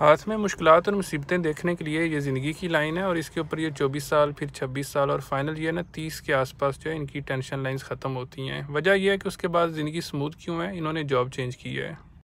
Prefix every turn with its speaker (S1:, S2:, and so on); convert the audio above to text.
S1: हाथ में मुश्किल और मुसीबतें देखने के लिए ये ज़िंदगी की लाइन है और इसके ऊपर ये चौबीस साल फिर छब्बीस साल और फाइनल ये ना तीस के आसपास जो है इनकी टेंशन लाइंस ख़त्म होती हैं वजह यह है कि उसके बाद ज़िंदगी स्मूथ क्यों है इन्होंने जॉब चेंज की है